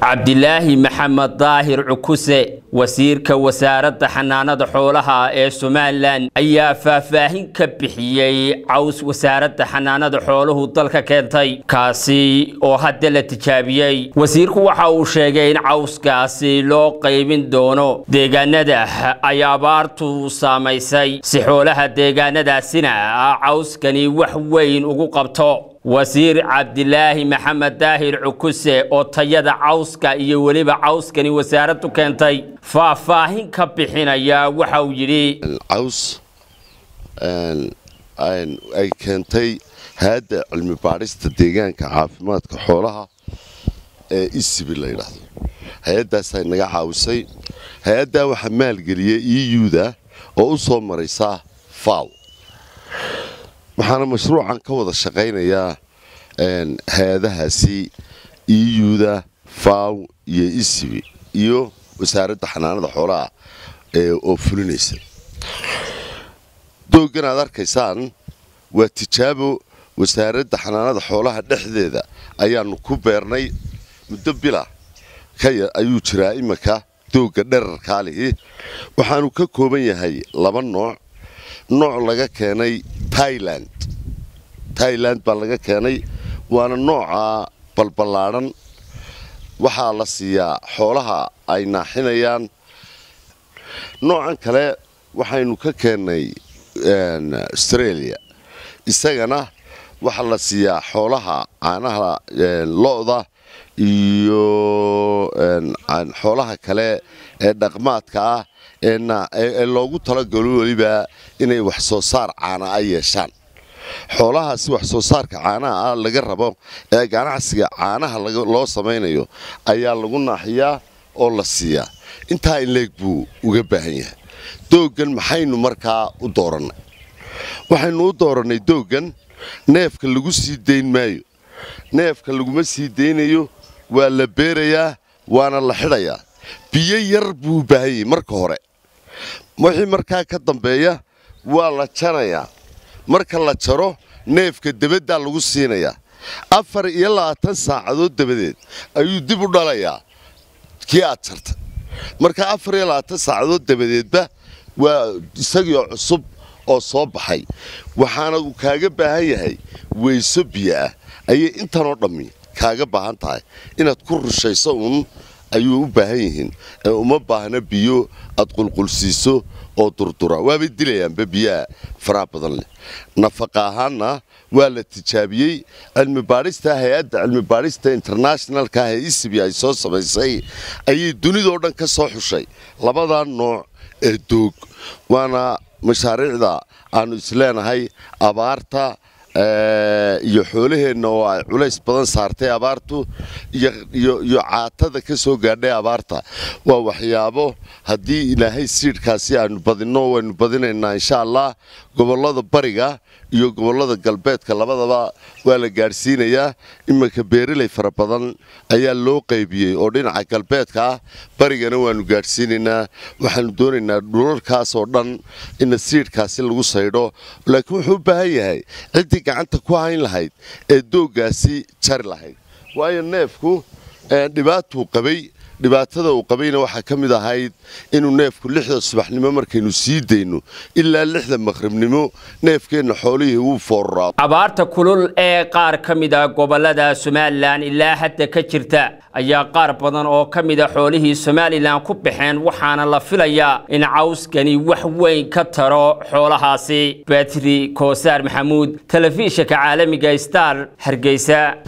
cabdilaahi maxamed daahir cukuse wasiirka wasaaradda xanaanada xoolaha ee somalilan ayaa faahfaahin ka bixiyey caws wasaaradda xanaanada xooluhu dalka keentay kaasi oo hadda la tijaabiyey wasiirku waxa uu sheegay in cawskaasi loo qaybin doono deegaanada ay abaartu saamaysay si xoolaha deegaanadaasina cawskani wax weyn ugu qabto wasiir cabdilaahi maxamed daahir cukuse oo tayada cawska iyo weliba cawskani wasaaraddu keentay faahfaahin ka bixinaya waxa uu yidhi caws ay keentay hay adda cilmi baadhista deegaanka caafimaadka xoolaha ee isibi e la yidhaahdo hay-addaasay naga caawisay hay-addaa waxaa maalgeliyay eu da oo u soo maraysaa faw waxaana mashruucan ka wada shaqaynayaa hay-adahaasi iyuda e faw iyo isibi e iyo wasaaradda xanaanada xoolaha oo fulinaysa dooggan aad arkaysaan waa tijaabo wasaaradda xanaanada xoolaha dhexdeeda ayaannu ku beernay muddo bila ayuu jiraa imanka doogga dherarkaalihi waxaanu ka kooban yahay laba nooc nooc laga keenay tailand tailand baa laga keenay waana nooca balballaadhan waxaa la siiyaa xoolaha ay naaxinayaan noocan kale waxaynu ka keennay australia isagana waxaa la siiyaa xoolaha caanaha lo-da iyo xoolaha kale ee dhaqmaadka ah ee loogu talagalo weliba inay wax soo saar caana a yeeshaan xoolahaasi waxsoo saarka caanaha ah laga rabo ee ganacsiga caanaha loo samaynayo ayaa lagu naaxiyaa oo la siiyaa intaa inleeg buu uga baahan yahay dooggan maxaynu markaa u doorannay waxaynu u doorannay dooggan neefka lagu sii dayn maayo neefka laguma sii daynayo waa la beerayaa waana la xidhayaa biyo yar buu u baahan yahay marka hore wixii markaa ka dambeeya waa la janayaa marka la jaro neefka dabaddaa lagu siinayaa afar iyo labaatan saacadood dabadeed ayuu dib u dhalayaa kii aad jarta marka afar iyo labaatan saacadood dabadeedba waa isagiioo cusub oo soo baxay waxaana uu kaaga baahan yahay weyso biyo ah ayay intanoo dhammiya kaaga baahan tahay inaad ku rushayso un ayuu u baahan yihiin uma baahna biyo aad qulqulsiiso oo durdura waabay dilayaanba biyaha faraha badan leh nafaqa ahaanna waa la tijaabiyey cilmi cilmibaadhista hay-adda cilmi cilmibaadhista internationalka ee isibi e ay soo samaysay ayay dunidao dhan ka soo xushay labada nooc ee doog waana mashaariicda aannu isleenahay abaarta Eh, iyo xoolaheenna oo ay culays badan saartay abaartu iyo caatada ka soo gaadhay abaarta waa waxyaabo haddii ilaahay siidhkaasi aanu badinno waynu badinaynaa insha allah gobollada bariga iyo gobollada galbeedka labadaba waa la gaadhsiinayaa iminka beerilay fara badan ayaa loo qaybiyey oo dhinaca galbeedka ah barigana waannu gaadhsiinaynaa waxaannu doonaynaa dhularkaas dhan in siidhkaasi lagu saydho laakiin wuxuu u baahan yahay ciddii gacanta ku hayn lahayd ee dooggaasi jari lahayd waayo neefku dhibaatuu qabay dhibaatada uu qabayna waxaa ka mid ahayd inuu neefku lixda subaxnimo markaynu sii dayno ilaa lixda makhribnimo neefkeenna xoolihii wuu foorraa abaarta kulul ee qaar ka mid a ah gobollada somalilan ilaa hadda ka jirta ayaa qaar badan oo ka mid a ah xoolihii somalilan ku baxeen waxaana la filayaa in cawskani wax weyn ka taro xoolahaasi batri koosaar maxamuud telefishinka caalamiga star hargeysa